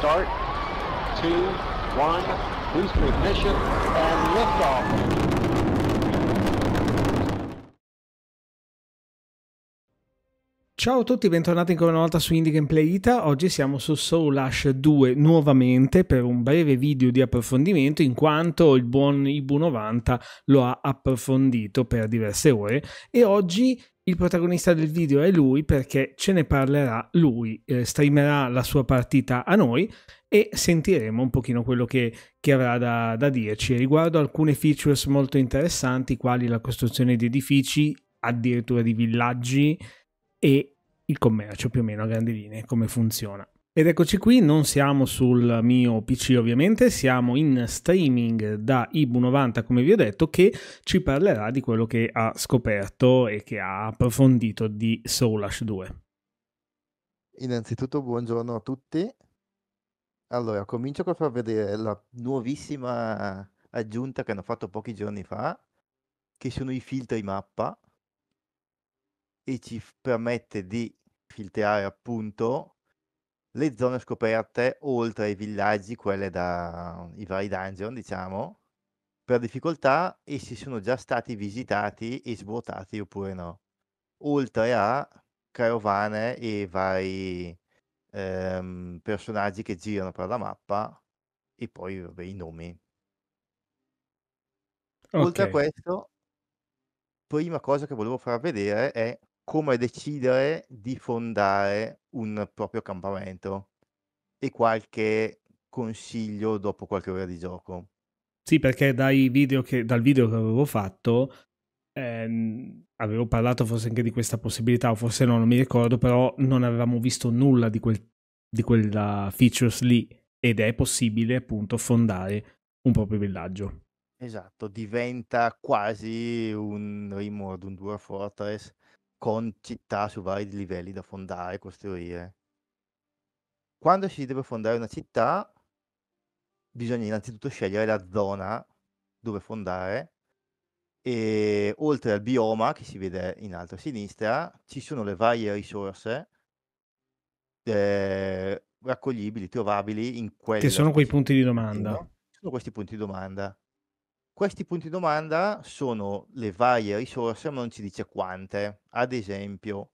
start, two, one, boost ignition, and liftoff. Ciao a tutti, bentornati ancora una volta su Indie Gameplay Ita. Oggi siamo su Soul Ash 2 nuovamente per un breve video di approfondimento in quanto il buon Ibu90 lo ha approfondito per diverse ore e oggi il protagonista del video è lui perché ce ne parlerà lui, eh, streamerà la sua partita a noi e sentiremo un pochino quello che, che avrà da, da dirci riguardo alcune features molto interessanti quali la costruzione di edifici, addirittura di villaggi e il commercio più o meno a grandi linee, come funziona. Ed eccoci qui, non siamo sul mio PC ovviamente, siamo in streaming da Ibu90 come vi ho detto che ci parlerà di quello che ha scoperto e che ha approfondito di Soulash 2. Innanzitutto buongiorno a tutti. Allora, comincio col far vedere la nuovissima aggiunta che hanno fatto pochi giorni fa, che sono i filtri mappa e ci permette di filtrare appunto le zone scoperte oltre i villaggi, quelle da i vari dungeon, diciamo, per difficoltà essi sono già stati visitati e svuotati oppure no. Oltre a carovane e vari ehm, personaggi che girano per la mappa e poi vabbè, i nomi. Okay. Oltre a questo, prima cosa che volevo far vedere è come decidere di fondare un proprio campamento e qualche consiglio dopo qualche ora di gioco. Sì, perché video che, dal video che avevo fatto ehm, avevo parlato forse anche di questa possibilità, o forse no, non mi ricordo, però non avevamo visto nulla di, quel, di quella features lì ed è possibile appunto fondare un proprio villaggio. Esatto, diventa quasi un Rimord, un Dwarf Fortress con città su vari livelli da fondare, e costruire. Quando si deve fondare una città, bisogna innanzitutto scegliere la zona dove fondare e oltre al bioma che si vede in alto a sinistra ci sono le varie risorse eh, raccoglibili, trovabili in quel... Che sono quei punti di domanda. Sono questi punti di domanda. Questi punti domanda sono le varie risorse, ma non ci dice quante. Ad esempio,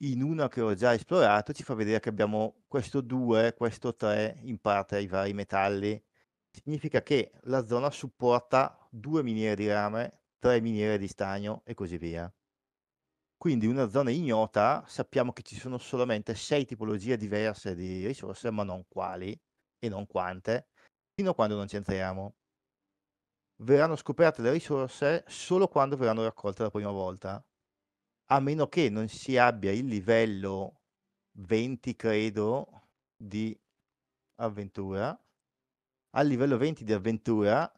in una che ho già esplorato ci fa vedere che abbiamo questo 2, questo 3 in parte ai vari metalli. Significa che la zona supporta due miniere di rame, tre miniere di stagno e così via. Quindi una zona ignota, sappiamo che ci sono solamente sei tipologie diverse di risorse, ma non quali e non quante, fino a quando non ci entriamo verranno scoperte le risorse solo quando verranno raccolte la prima volta, a meno che non si abbia il livello 20, credo, di avventura. Al livello 20 di avventura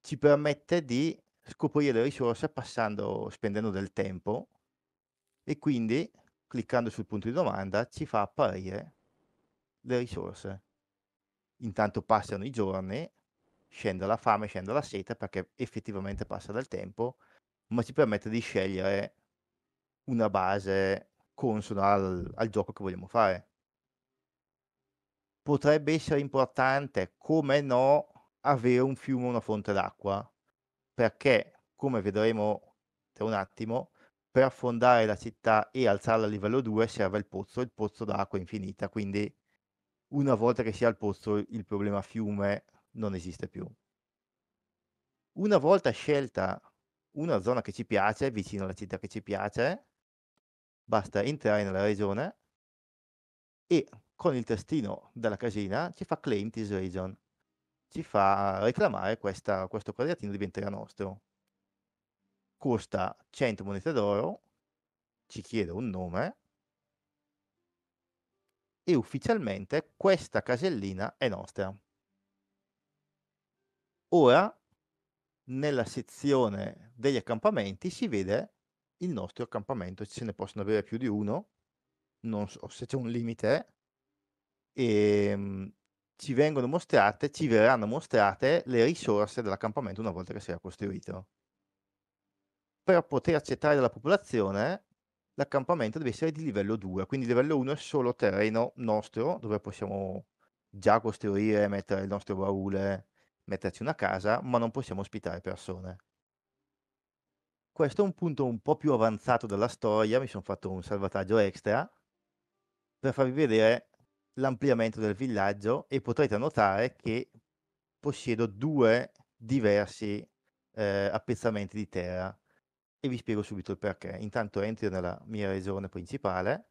ci permette di scoprire le risorse passando, spendendo del tempo e quindi cliccando sul punto di domanda ci fa apparire le risorse. Intanto passano i giorni scende la fame, scende la sete perché effettivamente passa del tempo, ma ci permette di scegliere una base consona al, al gioco che vogliamo fare. Potrebbe essere importante, come no, avere un fiume o una fonte d'acqua, perché come vedremo tra un attimo, per affondare la città e alzarla a livello 2 serve il pozzo, il pozzo d'acqua infinita, quindi una volta che si ha il pozzo il problema fiume non esiste più. Una volta scelta una zona che ci piace, vicino alla città che ci piace, basta entrare nella regione e con il testino della casina ci fa claim this region, ci fa reclamare questa, questo quadratino diventerà nostro. Costa 100 monete d'oro, ci chiede un nome e ufficialmente questa casellina è nostra. Ora, nella sezione degli accampamenti si vede il nostro accampamento, se ne possono avere più di uno, non so se c'è un limite, e ehm, ci vengono mostrate, ci verranno mostrate le risorse dell'accampamento una volta che sarà costruito. Per poter accettare dalla popolazione, l'accampamento deve essere di livello 2, quindi livello 1 è solo terreno nostro dove possiamo già costruire, mettere il nostro baule, metterci una casa, ma non possiamo ospitare persone. Questo è un punto un po' più avanzato della storia, mi sono fatto un salvataggio extra per farvi vedere l'ampliamento del villaggio e potrete notare che possiedo due diversi eh, appezzamenti di terra e vi spiego subito il perché. Intanto entro nella mia regione principale.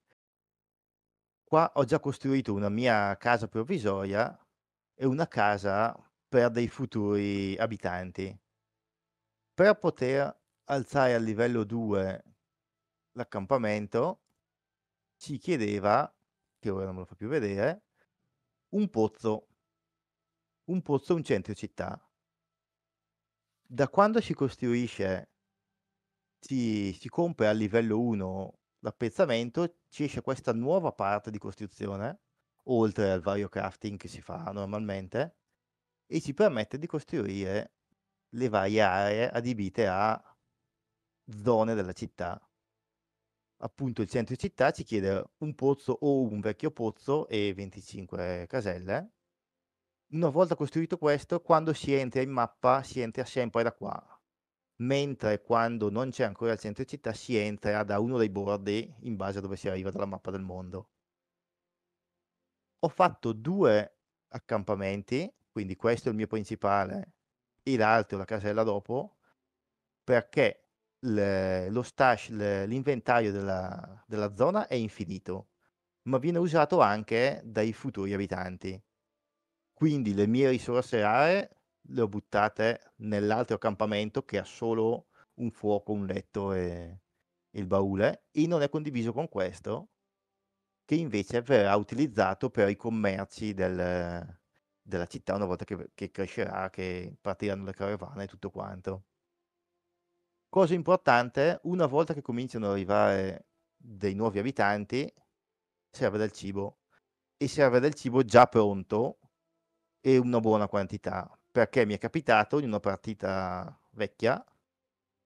Qua ho già costruito una mia casa provvisoria e una casa per dei futuri abitanti. Per poter alzare al livello 2 l'accampamento, ci chiedeva, che ora non me lo fa più vedere, un pozzo, un pozzo, un centro città. Da quando si costruisce, si, si compra a livello 1 l'appezzamento, ci esce questa nuova parte di costruzione, oltre al vario crafting che si fa normalmente, e ci permette di costruire le varie aree adibite a zone della città. Appunto il centro città ci chiede un pozzo o un vecchio pozzo e 25 caselle. Una volta costruito questo, quando si entra in mappa si entra sempre da qua, mentre quando non c'è ancora il centro città si entra da uno dei bordi in base a dove si arriva dalla mappa del mondo. Ho fatto due accampamenti quindi questo è il mio principale e l'altro, la casella dopo, perché le, lo stash, le, l'inventario della, della zona è infinito, ma viene usato anche dai futuri abitanti. Quindi le mie risorse rare le ho buttate nell'altro accampamento che ha solo un fuoco, un letto e il baule e non è condiviso con questo che invece verrà utilizzato per i commerci del, della città una volta che, che crescerà, che partiranno le carovane e tutto quanto. Cosa importante, una volta che cominciano ad arrivare dei nuovi abitanti, serve del cibo. E serve del cibo già pronto e una buona quantità. Perché mi è capitato in una partita vecchia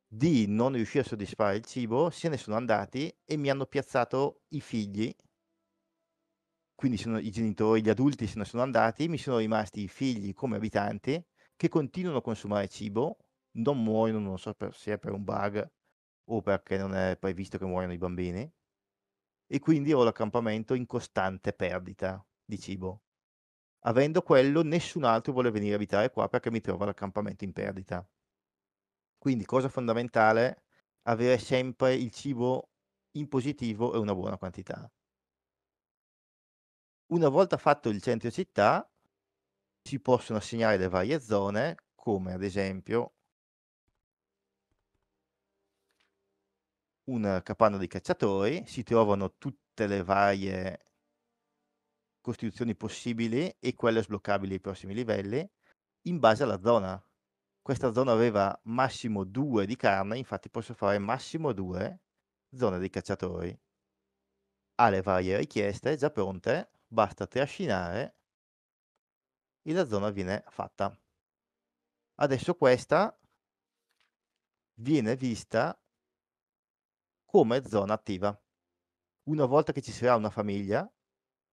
di non riuscire a soddisfare il cibo, se ne sono andati e mi hanno piazzato i figli quindi sono, i genitori, gli adulti se ne sono andati, mi sono rimasti i figli come abitanti che continuano a consumare cibo, non muoiono, non so per, se è per un bug o perché non è previsto che muoiano i bambini, e quindi ho l'accampamento in costante perdita di cibo. Avendo quello, nessun altro vuole venire a abitare qua perché mi trova l'accampamento in perdita. Quindi, cosa fondamentale, avere sempre il cibo in positivo e una buona quantità. Una volta fatto il centro città, si possono assegnare le varie zone, come ad esempio un capanno dei cacciatori, si trovano tutte le varie costituzioni possibili e quelle sbloccabili ai prossimi livelli in base alla zona. Questa zona aveva massimo due di carne, infatti posso fare massimo due zone dei cacciatori. Ha le varie richieste già pronte basta trascinare e la zona viene fatta. Adesso questa viene vista come zona attiva. Una volta che ci sarà una famiglia,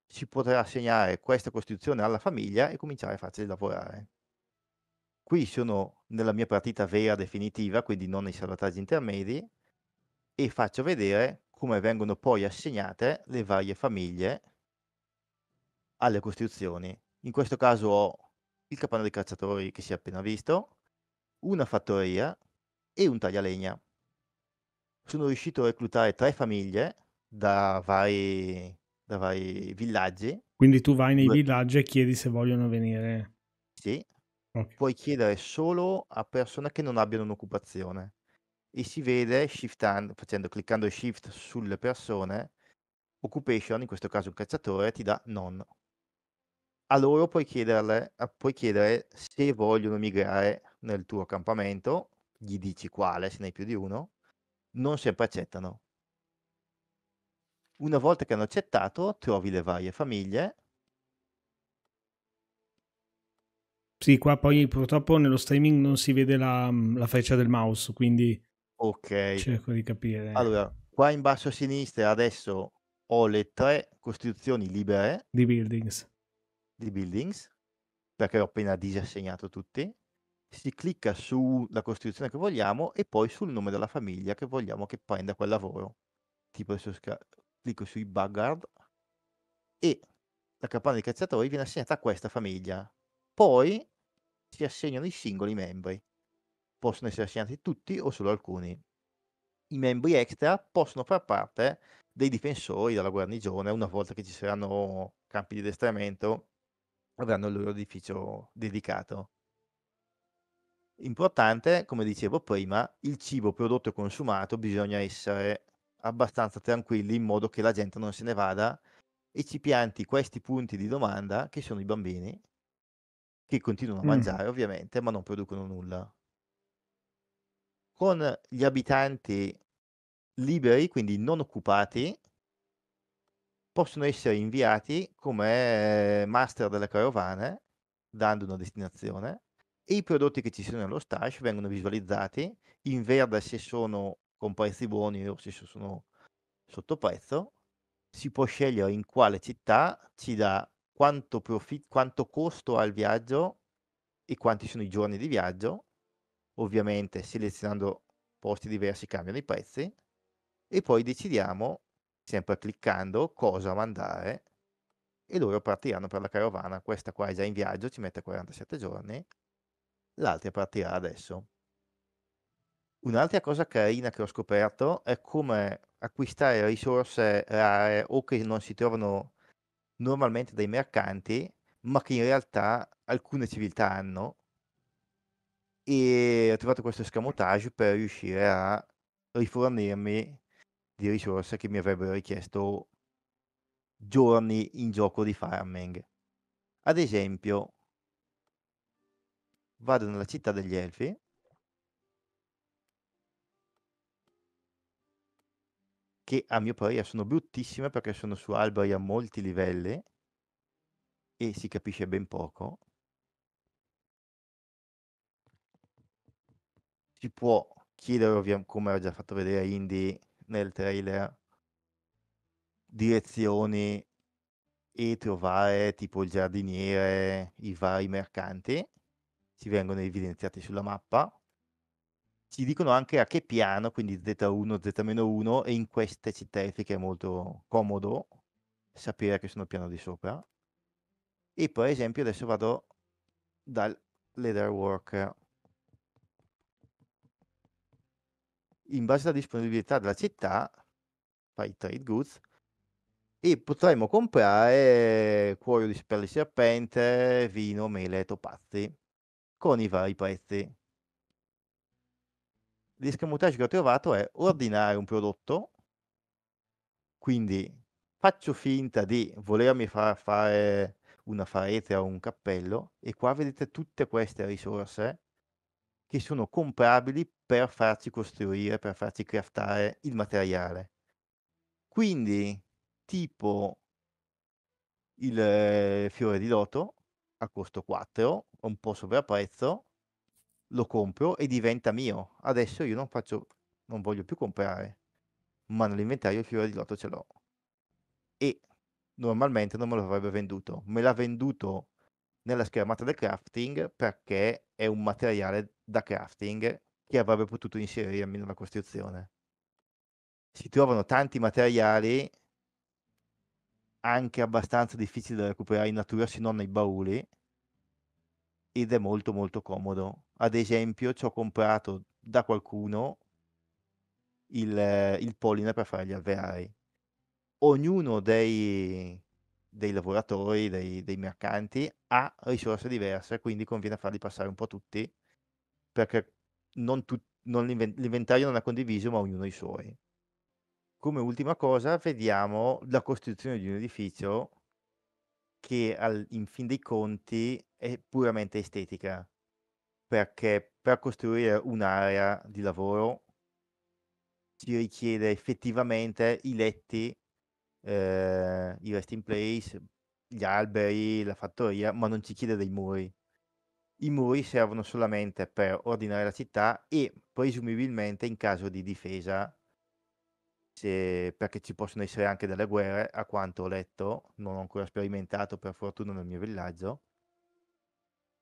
si potrà assegnare questa costituzione alla famiglia e cominciare a farci lavorare. Qui sono nella mia partita vera definitiva, quindi non nei salvataggi intermedi, e faccio vedere come vengono poi assegnate le varie famiglie alle costruzioni. In questo caso ho il capanno dei cacciatori che si è appena visto, una fattoria e un taglialegna. Sono riuscito a reclutare tre famiglie da vari, da vari villaggi. Quindi tu vai nei villaggi e chiedi se vogliono venire. Sì. Okay. Puoi chiedere solo a persone che non abbiano un'occupazione e si vede shiftando, facendo, cliccando shift sulle persone, occupation, in questo caso il cacciatore, ti dà non a loro puoi, chiederle, puoi chiedere se vogliono migrare nel tuo accampamento, gli dici quale, se ne hai più di uno, non sempre accettano. Una volta che hanno accettato, trovi le varie famiglie. Sì, qua poi purtroppo nello streaming non si vede la, mhmm, la freccia del mouse, quindi ok cerco di capire. Allora, qua in basso a sinistra adesso ho le tre costituzioni libere. Di buildings di buildings, perché ho appena disassegnato tutti, si clicca sulla costituzione che vogliamo e poi sul nome della famiglia che vogliamo che prenda quel lavoro. Tipo adesso sca- clicco sui Buggard e la capanna dei cacciatori viene assegnata a questa famiglia. Poi si assegnano i singoli membri. Possono essere assegnati tutti o solo alcuni. I membri extra possono far parte dei difensori della guarnigione una volta che ci saranno campi di addestramento avranno il loro edificio dedicato. Importante, come dicevo prima, il cibo prodotto e consumato bisogna essere abbastanza tranquilli in modo che la gente non se ne vada e ci pianti questi punti di domanda che sono i bambini che continuano a mangiare mm. ovviamente ma non producono nulla. Con gli abitanti liberi, quindi non occupati, possono essere inviati come ehm, master delle carovane, dando una destinazione, e i prodotti che ci sono nello stash vengono visualizzati in verde se sono con prezzi buoni o se sono sotto prezzo. Si può scegliere in quale città ci dà quanto, profi- quanto costo ha il viaggio e quanti sono i giorni di viaggio. Ovviamente selezionando posti diversi cambiano i prezzi e poi decidiamo sempre cliccando cosa mandare e loro partiranno per la carovana. Questa qua è già in viaggio, ci mette 47 giorni, l'altra partirà adesso. Un'altra cosa carina che ho scoperto è come acquistare risorse rare o che non si trovano normalmente dai mercanti, ma che in realtà alcune civiltà hanno. E ho trovato questo scamotage per riuscire a rifornirmi di risorse che mi avrebbero richiesto giorni in gioco di farming. Ad esempio, vado nella città degli elfi. Che a mio parere sono bruttissime perché sono su alberi a molti livelli e si capisce ben poco. Si può chiedere, ovviamente, come ho già fatto vedere a Indy, nel trailer direzioni e trovare tipo il giardiniere, i vari mercanti, ci vengono evidenziati sulla mappa, ci dicono anche a che piano, quindi Z1, Z-1 e in queste certifiche è molto comodo sapere che sono piano di sopra. E per esempio adesso vado dal leaderwork in base alla disponibilità della città, fai trade goods, e potremmo comprare cuoio di perle serpente, vino, mele e topazzi con i vari prezzi. L'escamotage che ho trovato è ordinare un prodotto, quindi faccio finta di volermi far fare una farete o un cappello e qua vedete tutte queste risorse che sono comprabili per farci costruire, per farci craftare il materiale. Quindi, tipo il eh, fiore di loto a costo 4, un po' sovrapprezzo, lo compro e diventa mio. Adesso io non faccio, non voglio più comprare, ma nell'inventario il fiore di loto ce l'ho. E normalmente non me lo avrebbe venduto, me l'ha venduto nella schermata del crafting perché è un materiale da crafting che avrebbe potuto inserirmi nella costruzione. Si trovano tanti materiali anche abbastanza difficili da recuperare in natura se non nei bauli ed è molto molto comodo. Ad esempio ci ho comprato da qualcuno il, il polline per fare gli alveari. Ognuno dei, dei lavoratori, dei, dei, mercanti, ha risorse diverse, quindi conviene farli passare un po' tutti, perché non tu, non l'invent- l'inventario non è condiviso, ma ognuno ha i suoi. Come ultima cosa, vediamo la costruzione di un edificio che al, in fin dei conti è puramente estetica, perché per costruire un'area di lavoro ci richiede effettivamente i letti, eh, i rest in place, gli alberi, la fattoria, ma non ci chiede dei muri i muri servono solamente per ordinare la città e presumibilmente in caso di difesa, se, perché ci possono essere anche delle guerre, a quanto ho letto, non ho ancora sperimentato per fortuna nel mio villaggio,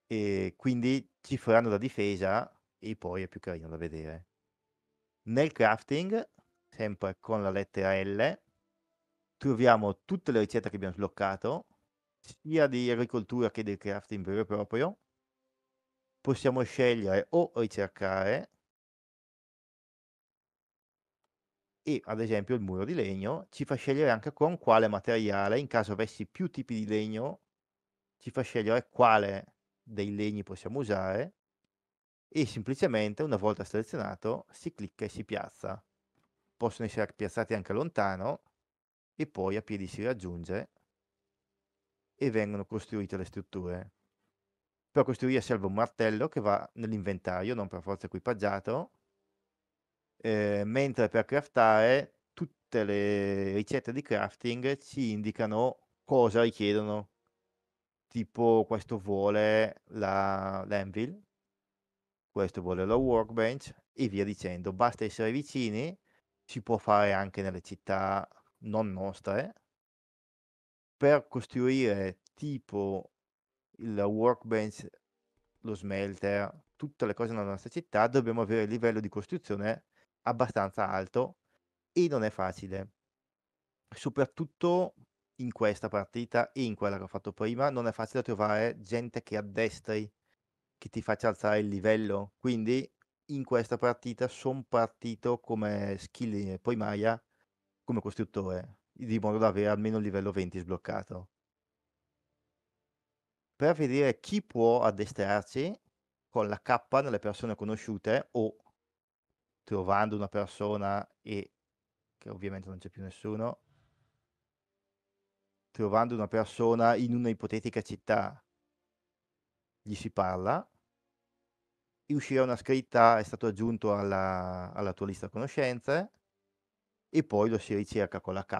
e quindi ci faranno da difesa e poi è più carino da vedere. Nel crafting, sempre con la lettera L, troviamo tutte le ricette che abbiamo sbloccato, sia di agricoltura che del crafting vero e proprio, possiamo scegliere o ricercare e ad esempio il muro di legno ci fa scegliere anche con quale materiale, in caso avessi più tipi di legno, ci fa scegliere quale dei legni possiamo usare e semplicemente una volta selezionato si clicca e si piazza. Possono essere piazzati anche lontano e poi a piedi si raggiunge e vengono costruite le strutture. Per costruire serve un martello che va nell'inventario, non per forza equipaggiato, eh, mentre per craftare tutte le ricette di crafting ci indicano cosa richiedono. Tipo questo vuole la, l'anvil, questo vuole la workbench e via dicendo. Basta essere vicini, si può fare anche nelle città non nostre. Per costruire tipo il workbench, lo smelter, tutte le cose nella nostra città, dobbiamo avere il livello di costruzione abbastanza alto e non è facile. Soprattutto in questa partita e in quella che ho fatto prima, non è facile trovare gente che addestri, che ti faccia alzare il livello. Quindi in questa partita sono partito come skill primaria, come costruttore, di modo da avere almeno il livello 20 sbloccato per vedere chi può addestrarci con la K nelle persone conosciute o trovando una persona e che ovviamente non c'è più nessuno trovando una persona in una ipotetica città gli si parla e uscirà una scritta è stato aggiunto alla, alla tua lista conoscenze e poi lo si ricerca con la K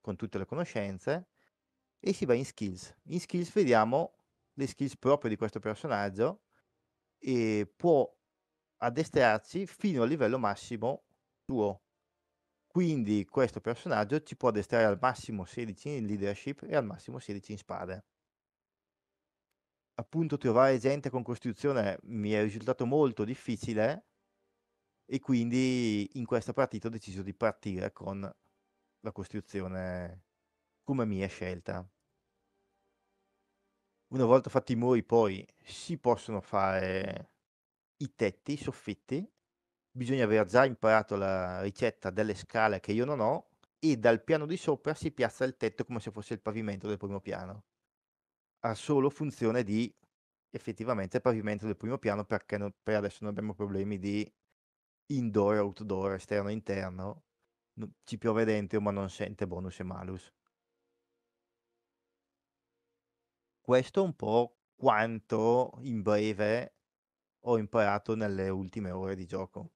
con tutte le conoscenze e si va in skills. In skills vediamo le skills proprie di questo personaggio e può addestrarci fino al livello massimo suo. Quindi questo personaggio ci può addestrare al massimo 16 in leadership e al massimo 16 in spade. Appunto trovare gente con costituzione mi è risultato molto difficile e quindi in questa partita ho deciso di partire con la costruzione come mia scelta. Una volta fatti i muri poi si possono fare i tetti, i soffitti, bisogna aver già imparato la ricetta delle scale che io non ho e dal piano di sopra si piazza il tetto come se fosse il pavimento del primo piano. Ha solo funzione di effettivamente pavimento del primo piano perché non, per adesso non abbiamo problemi di indoor, outdoor, esterno, interno. Ci piove dentro ma non sente bonus e malus. Questo è un po' quanto, in breve, ho imparato nelle ultime ore di gioco.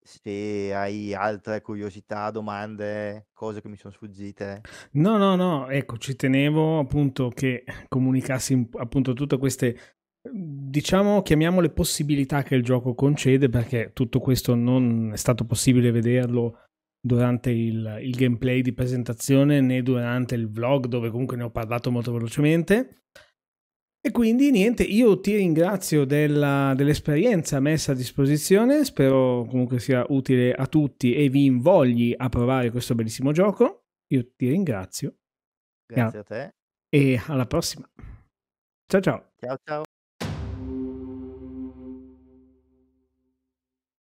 Se hai altre curiosità, domande, cose che mi sono sfuggite. No, no, no, ecco, ci tenevo appunto che comunicassi appunto tutte queste diciamo, chiamiamole possibilità che il gioco concede, perché tutto questo non è stato possibile vederlo durante il, il, gameplay di presentazione né durante il vlog dove comunque ne ho parlato molto velocemente. E quindi niente, io ti ringrazio della, dell'esperienza messa a disposizione, spero comunque sia utile a tutti e vi invogli a provare questo bellissimo gioco. Io ti ringrazio. Grazie a te. E alla prossima. Ciao ciao. Ciao ciao.